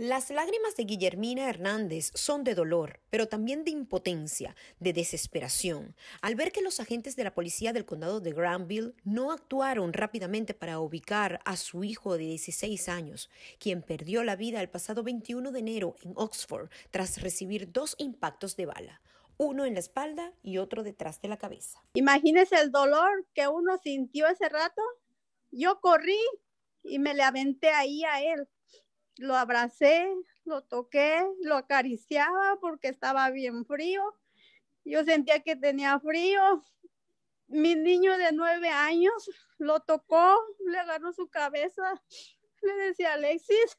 Las lágrimas de Guillermina Hernández son de dolor, pero también de impotencia, de desesperación, al ver que los agentes de la policía del condado de Granville no actuaron rápidamente para ubicar a su hijo de 16 años, quien perdió la vida el pasado 21 de enero en Oxford tras recibir dos impactos de bala uno en la espalda y otro detrás de la cabeza. Imagínese el dolor que uno sintió ese rato. Yo corrí y me le aventé ahí a él lo abracé, lo toqué, lo acariciaba porque estaba bien frío. Yo sentía que tenía frío. Mi niño de nueve años lo tocó, le agarró su cabeza, le decía, Alexis,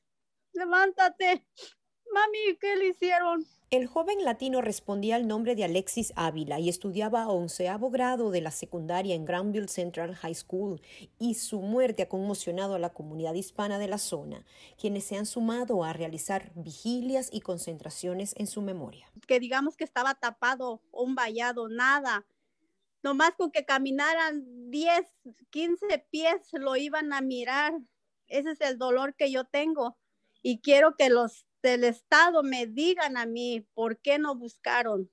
levántate, ¿Qué le hicieron? El joven latino respondía al nombre de Alexis Ávila y estudiaba a onceavo grado de la secundaria en Granville Central High School y su muerte ha conmocionado a la comunidad hispana de la zona, quienes se han sumado a realizar vigilias y concentraciones en su memoria. Que digamos que estaba tapado, un vallado, nada. Nomás con que caminaran 10, 15 pies lo iban a mirar. Ese es el dolor que yo tengo y quiero que los del Estado me digan a mí por qué no buscaron.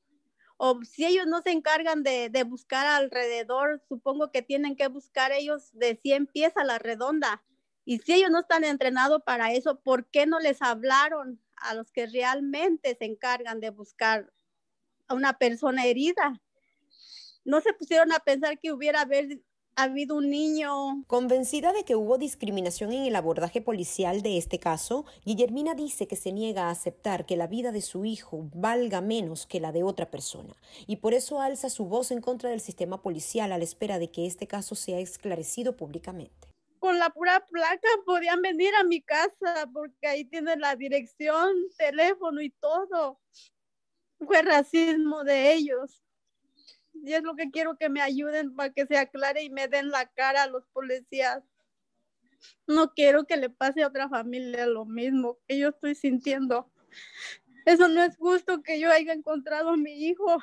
O si ellos no se encargan de, buscar alrededor, supongo que tienen que buscar ellos de 100 pies a la redonda. Y si ellos no están entrenados para eso, ¿por qué no les hablaron a los que realmente se encargan de buscar a una persona herida? No se pusieron a pensar que hubiera haber, ha habido un niño. Convencida de que hubo discriminación en el abordaje policial de este caso, Guillermina dice que se niega a aceptar que la vida de su hijo valga menos que la de otra persona y por eso alza su voz en contra del sistema policial a la espera de que este caso sea esclarecido públicamente. Con la pura placa podían venir a mi casa porque ahí tienen la dirección, teléfono y todo. Fue racismo de ellos y es lo que quiero que me ayuden para que se aclare y me den la cara a los policías. No quiero que le pase a otra familia lo mismo que yo estoy sintiendo. Eso no es justo que yo haya encontrado a mi hijo.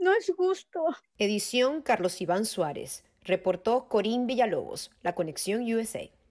No es justo. Edición Carlos Iván Suárez. Reportó Corín Villalobos, La Conexión USA.